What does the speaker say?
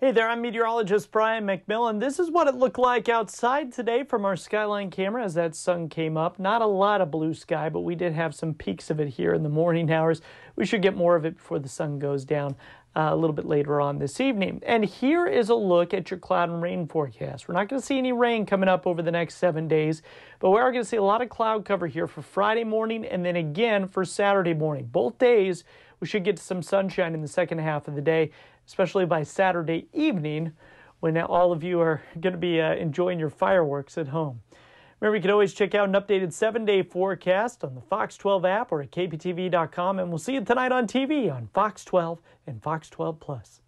Hey there, I'm meteorologist Brian McMillan. This is what it looked like outside today from our skyline camera as that sun came up. Not a lot of blue sky, but we did have some peaks of it here in the morning hours. We should get more of it before the sun goes down uh, a little bit later on this evening. And here is a look at your cloud and rain forecast. We're not going to see any rain coming up over the next seven days, but we are going to see a lot of cloud cover here for Friday morning and then again for Saturday morning. Both days, we should get some sunshine in the second half of the day especially by Saturday evening when all of you are going to be uh, enjoying your fireworks at home. Remember, you can always check out an updated seven day forecast on the Fox 12 app or at kptv.com, and we'll see you tonight on TV on Fox 12 and Fox 12 Plus.